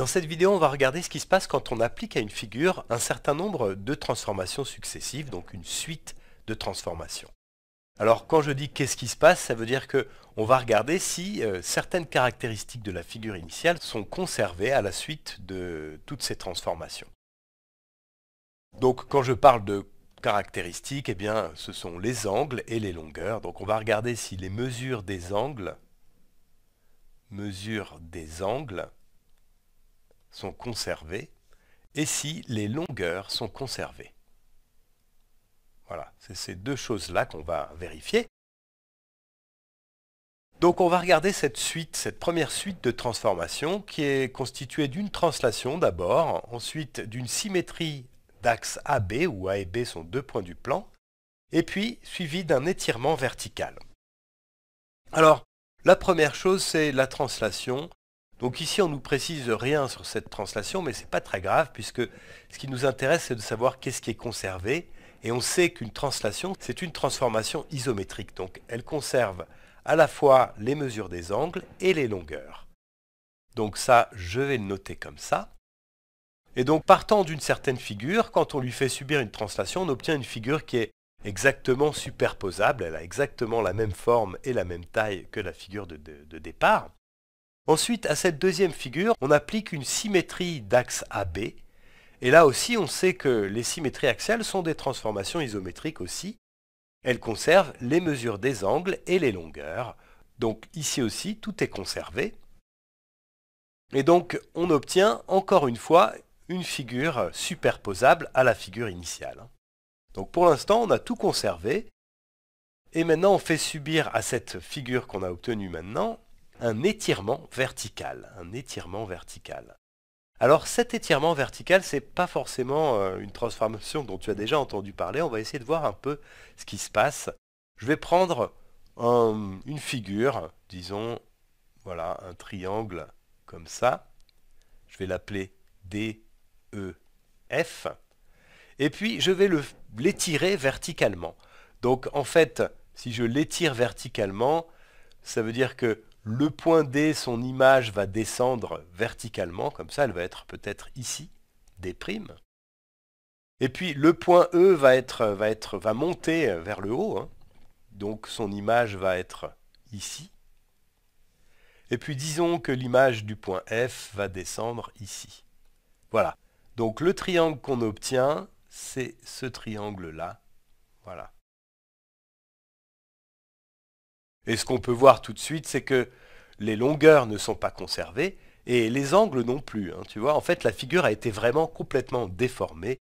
Dans cette vidéo, on va regarder ce qui se passe quand on applique à une figure un certain nombre de transformations successives, donc une suite de transformations. Alors quand je dis qu'est-ce qui se passe, ça veut dire qu'on va regarder si euh, certaines caractéristiques de la figure initiale sont conservées à la suite de toutes ces transformations. Donc quand je parle de caractéristiques, eh bien, ce sont les angles et les longueurs. Donc on va regarder si les mesures des angles, mesures des angles, sont conservées et si les longueurs sont conservées. Voilà, c'est ces deux choses-là qu'on va vérifier. Donc on va regarder cette suite, cette première suite de transformations qui est constituée d'une translation d'abord, ensuite d'une symétrie d'axe AB, où A et B sont deux points du plan, et puis suivi d'un étirement vertical. Alors, la première chose, c'est la translation donc ici, on ne nous précise rien sur cette translation, mais ce n'est pas très grave, puisque ce qui nous intéresse, c'est de savoir qu'est-ce qui est conservé. Et on sait qu'une translation, c'est une transformation isométrique. Donc elle conserve à la fois les mesures des angles et les longueurs. Donc ça, je vais le noter comme ça. Et donc partant d'une certaine figure, quand on lui fait subir une translation, on obtient une figure qui est exactement superposable, elle a exactement la même forme et la même taille que la figure de, de départ. Ensuite, à cette deuxième figure, on applique une symétrie d'axe AB. Et là aussi, on sait que les symétries axiales sont des transformations isométriques aussi. Elles conservent les mesures des angles et les longueurs. Donc ici aussi, tout est conservé. Et donc, on obtient encore une fois une figure superposable à la figure initiale. Donc pour l'instant, on a tout conservé. Et maintenant, on fait subir à cette figure qu'on a obtenue maintenant un étirement vertical. Un étirement vertical. Alors cet étirement vertical, c'est pas forcément euh, une transformation dont tu as déjà entendu parler. On va essayer de voir un peu ce qui se passe. Je vais prendre une figure, disons, voilà, un triangle comme ça. Je vais l'appeler DEF. Et puis je vais l'étirer verticalement. Donc en fait, si je l'étire verticalement, ça veut dire que le point D, son image va descendre verticalement, comme ça elle va être peut-être ici, D'. Et puis le point E va, être, va, être, va monter vers le haut, hein. donc son image va être ici. Et puis disons que l'image du point F va descendre ici. Voilà. Donc le triangle qu'on obtient, c'est ce triangle-là. Voilà. Et ce qu'on peut voir tout de suite, c'est que les longueurs ne sont pas conservées et les angles non plus. Hein, tu vois, en fait, la figure a été vraiment complètement déformée.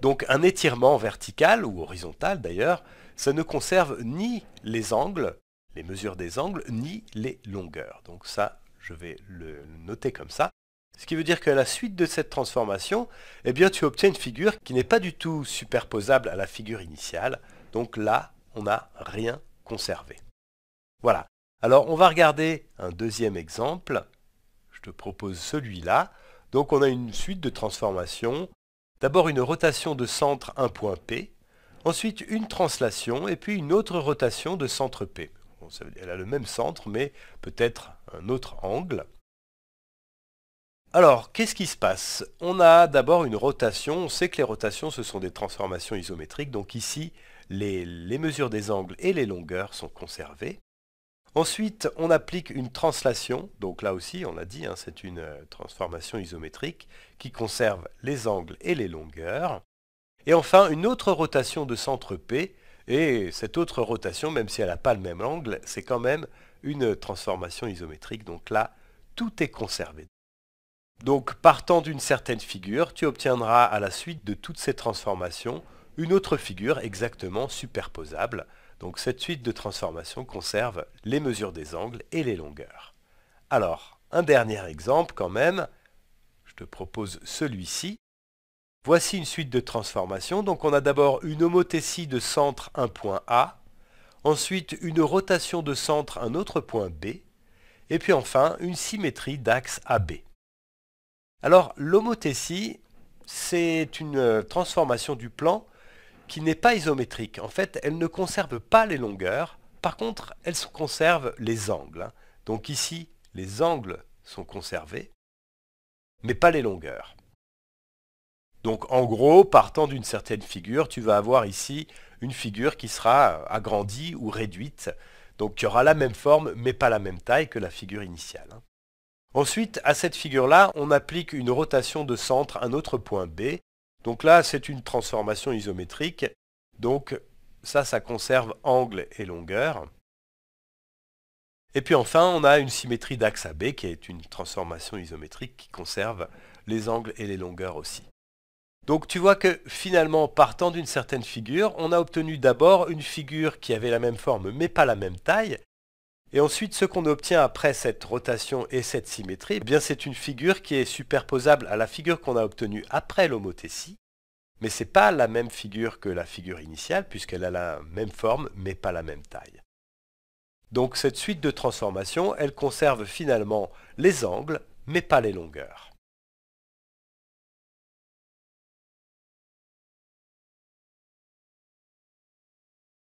Donc un étirement vertical ou horizontal d'ailleurs, ça ne conserve ni les angles, les mesures des angles, ni les longueurs. Donc ça, je vais le noter comme ça. Ce qui veut dire qu'à la suite de cette transformation, eh bien, tu obtiens une figure qui n'est pas du tout superposable à la figure initiale. Donc là, on n'a rien conservé. Voilà. Alors on va regarder un deuxième exemple. Je te propose celui-là. Donc on a une suite de transformations. D'abord une rotation de centre un point P, ensuite une translation et puis une autre rotation de centre P. elle a le même centre mais peut-être un autre angle. Alors, qu'est-ce qui se passe On a d'abord une rotation, on sait que les rotations ce sont des transformations isométriques, donc ici les mesures des angles et les longueurs sont conservées. Ensuite, on applique une translation, donc là aussi on l'a dit, hein, c'est une euh, transformation isométrique qui conserve les angles et les longueurs. Et enfin, une autre rotation de centre P, et cette autre rotation, même si elle n'a pas le même angle, c'est quand même une transformation isométrique, donc là, tout est conservé. Donc partant d'une certaine figure, tu obtiendras à la suite de toutes ces transformations une autre figure exactement superposable, donc cette suite de transformations conserve les mesures des angles et les longueurs. Alors, un dernier exemple quand même, je te propose celui-ci. Voici une suite de transformations, donc on a d'abord une homothétie de centre un point A, ensuite une rotation de centre un autre point B, et puis enfin une symétrie d'axe AB. Alors l'homothétie, c'est une euh, transformation du plan qui n'est pas isométrique. En fait, elle ne conserve pas les longueurs, par contre, elle conserve les angles. Donc ici, les angles sont conservés, mais pas les longueurs. Donc en gros, partant d'une certaine figure, tu vas avoir ici une figure qui sera agrandie ou réduite, donc tu aura la même forme mais pas la même taille que la figure initiale. Hein. Ensuite, à cette figure-là, on applique une rotation de centre à un autre point B, donc là, c'est une transformation isométrique. Donc ça, ça conserve angle et longueur. Et puis enfin, on a une symétrie d'axe AB qui est une transformation isométrique qui conserve les angles et les longueurs aussi. Donc tu vois que finalement, partant d'une certaine figure, on a obtenu d'abord une figure qui avait la même forme mais pas la même taille, et ensuite, ce qu'on obtient après cette rotation et cette symétrie, eh bien c'est une figure qui est superposable à la figure qu'on a obtenue après l'homothétie, mais ce n'est pas la même figure que la figure initiale, puisqu'elle a la même forme, mais pas la même taille. Donc cette suite de transformations, elle conserve finalement les angles, mais pas les longueurs.